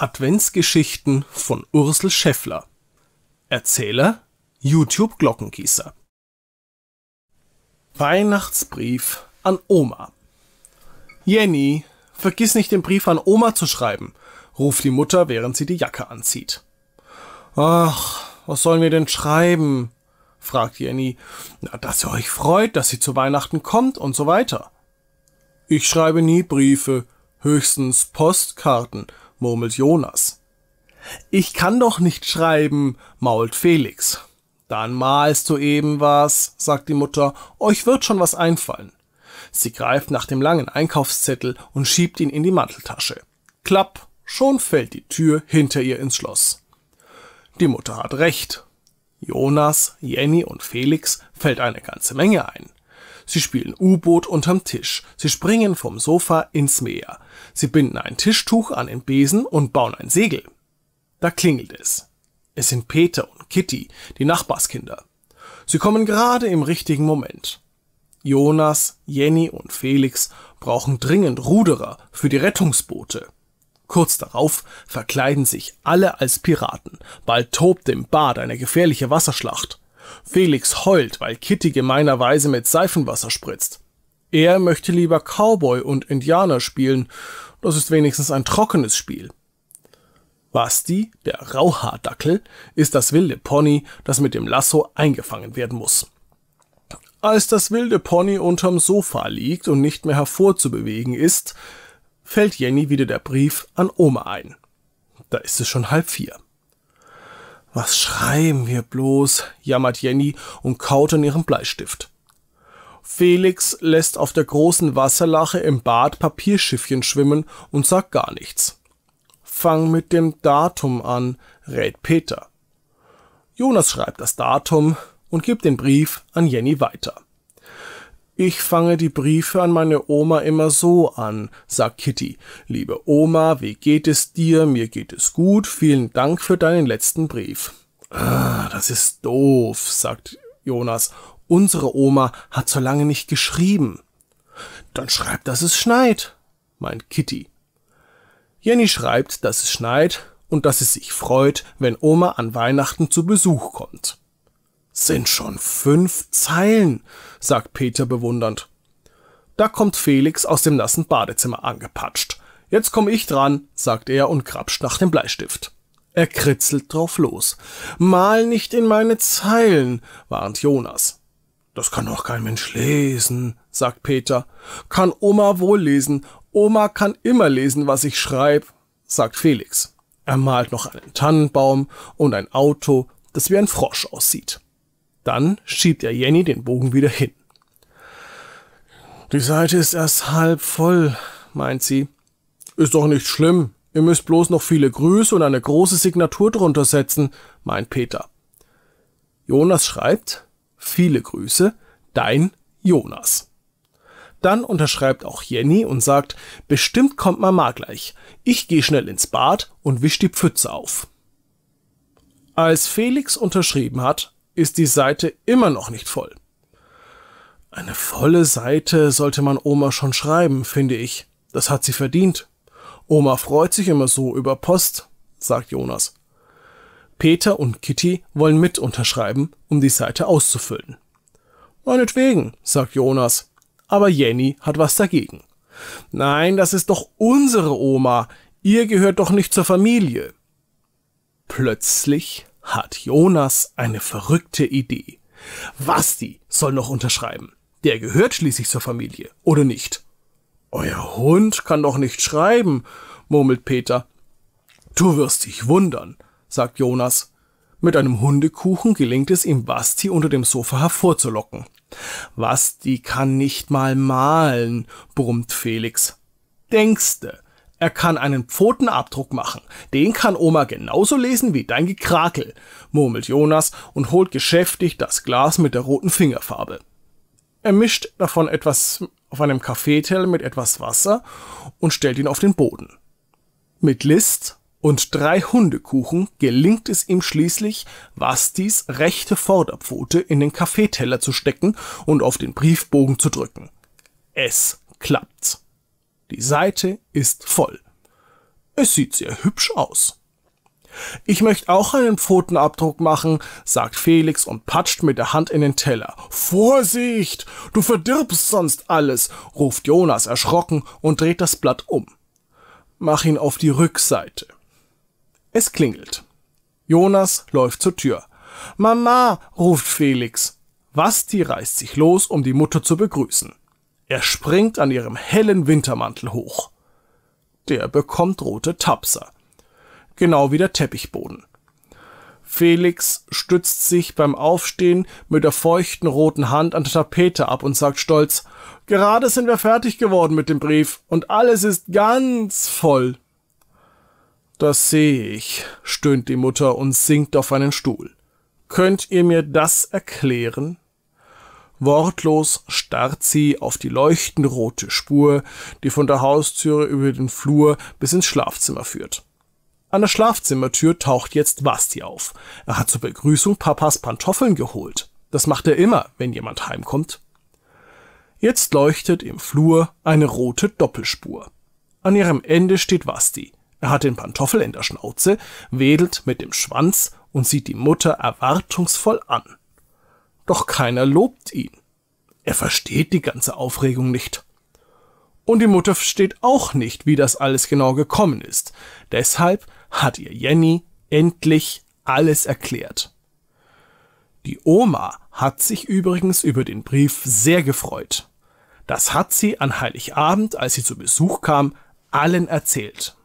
Adventsgeschichten von Ursel Scheffler. Erzähler YouTube Glockengießer. Weihnachtsbrief an Oma. Jenny, vergiss nicht den Brief an Oma zu schreiben, ruft die Mutter, während sie die Jacke anzieht. Ach, was sollen wir denn schreiben? fragt Jenny. Na, dass ihr euch freut, dass sie zu Weihnachten kommt und so weiter. Ich schreibe nie Briefe, höchstens Postkarten murmelt Jonas. Ich kann doch nicht schreiben, mault Felix. Dann malst du eben was, sagt die Mutter, euch wird schon was einfallen. Sie greift nach dem langen Einkaufszettel und schiebt ihn in die Manteltasche. Klapp, schon fällt die Tür hinter ihr ins Schloss. Die Mutter hat recht. Jonas, Jenny und Felix fällt eine ganze Menge ein. Sie spielen U-Boot unterm Tisch, sie springen vom Sofa ins Meer, sie binden ein Tischtuch an den Besen und bauen ein Segel. Da klingelt es. Es sind Peter und Kitty, die Nachbarskinder. Sie kommen gerade im richtigen Moment. Jonas, Jenny und Felix brauchen dringend Ruderer für die Rettungsboote. Kurz darauf verkleiden sich alle als Piraten. Bald tobt im Bad eine gefährliche Wasserschlacht. Felix heult, weil Kitty gemeinerweise mit Seifenwasser spritzt. Er möchte lieber Cowboy und Indianer spielen, das ist wenigstens ein trockenes Spiel. Basti, der Rauhaardackel, ist das wilde Pony, das mit dem Lasso eingefangen werden muss. Als das wilde Pony unterm Sofa liegt und nicht mehr hervorzubewegen ist, fällt Jenny wieder der Brief an Oma ein. Da ist es schon halb vier. Was schreiben wir bloß? jammert Jenny und kaut an ihrem Bleistift. Felix lässt auf der großen Wasserlache im Bad Papierschiffchen schwimmen und sagt gar nichts. Fang mit dem Datum an, rät Peter. Jonas schreibt das Datum und gibt den Brief an Jenny weiter. Ich fange die Briefe an meine Oma immer so an, sagt Kitty. Liebe Oma, wie geht es dir? Mir geht es gut. Vielen Dank für deinen letzten Brief. Ah, das ist doof, sagt Jonas. Unsere Oma hat so lange nicht geschrieben. Dann schreib, dass es schneit, meint Kitty. Jenny schreibt, dass es schneit und dass sie sich freut, wenn Oma an Weihnachten zu Besuch kommt. Sind schon fünf Zeilen, sagt Peter bewundernd. Da kommt Felix aus dem nassen Badezimmer angepatscht. Jetzt komm ich dran, sagt er und krapscht nach dem Bleistift. Er kritzelt drauf los. Mal nicht in meine Zeilen, warnt Jonas. Das kann doch kein Mensch lesen, sagt Peter. Kann Oma wohl lesen. Oma kann immer lesen, was ich schreib, sagt Felix. Er malt noch einen Tannenbaum und ein Auto, das wie ein Frosch aussieht. Dann schiebt er Jenny den Bogen wieder hin. Die Seite ist erst halb voll, meint sie. Ist doch nicht schlimm. Ihr müsst bloß noch viele Grüße und eine große Signatur drunter setzen, meint Peter. Jonas schreibt, viele Grüße, dein Jonas. Dann unterschreibt auch Jenny und sagt, bestimmt kommt Mama gleich. Ich gehe schnell ins Bad und wisch die Pfütze auf. Als Felix unterschrieben hat, ist die Seite immer noch nicht voll. Eine volle Seite sollte man Oma schon schreiben, finde ich. Das hat sie verdient. Oma freut sich immer so über Post, sagt Jonas. Peter und Kitty wollen mit unterschreiben, um die Seite auszufüllen. Meinetwegen, sagt Jonas. Aber Jenny hat was dagegen. Nein, das ist doch unsere Oma. Ihr gehört doch nicht zur Familie. Plötzlich hat Jonas eine verrückte Idee. Wasti soll noch unterschreiben. Der gehört schließlich zur Familie, oder nicht? Euer Hund kann doch nicht schreiben, murmelt Peter. Du wirst dich wundern, sagt Jonas. Mit einem Hundekuchen gelingt es ihm, Wasti unter dem Sofa hervorzulocken. Wasti kann nicht mal malen, brummt Felix. Denkste, er kann einen Pfotenabdruck machen. Den kann Oma genauso lesen wie dein Gekrakel, murmelt Jonas und holt geschäftig das Glas mit der roten Fingerfarbe. Er mischt davon etwas auf einem Kaffeeteller mit etwas Wasser und stellt ihn auf den Boden. Mit List und drei Hundekuchen gelingt es ihm schließlich, Vastis rechte Vorderpfote in den Kaffeeteller zu stecken und auf den Briefbogen zu drücken. Es klappt. Die Seite ist voll. Es sieht sehr hübsch aus. Ich möchte auch einen Pfotenabdruck machen, sagt Felix und patscht mit der Hand in den Teller. Vorsicht! Du verdirbst sonst alles, ruft Jonas erschrocken und dreht das Blatt um. Mach ihn auf die Rückseite. Es klingelt. Jonas läuft zur Tür. Mama, ruft Felix. Basti reißt sich los, um die Mutter zu begrüßen. Er springt an ihrem hellen Wintermantel hoch. Der bekommt rote Tapser. Genau wie der Teppichboden. Felix stützt sich beim Aufstehen mit der feuchten roten Hand an der Tapete ab und sagt stolz, gerade sind wir fertig geworden mit dem Brief und alles ist ganz voll. Das sehe ich, stöhnt die Mutter und sinkt auf einen Stuhl. Könnt ihr mir das erklären? Wortlos starrt sie auf die leuchtend rote Spur, die von der Haustüre über den Flur bis ins Schlafzimmer führt. An der Schlafzimmertür taucht jetzt Basti auf. Er hat zur Begrüßung Papas Pantoffeln geholt. Das macht er immer, wenn jemand heimkommt. Jetzt leuchtet im Flur eine rote Doppelspur. An ihrem Ende steht Basti. Er hat den Pantoffel in der Schnauze, wedelt mit dem Schwanz und sieht die Mutter erwartungsvoll an doch keiner lobt ihn. Er versteht die ganze Aufregung nicht. Und die Mutter versteht auch nicht, wie das alles genau gekommen ist. Deshalb hat ihr Jenny endlich alles erklärt. Die Oma hat sich übrigens über den Brief sehr gefreut. Das hat sie an Heiligabend, als sie zu Besuch kam, allen erzählt.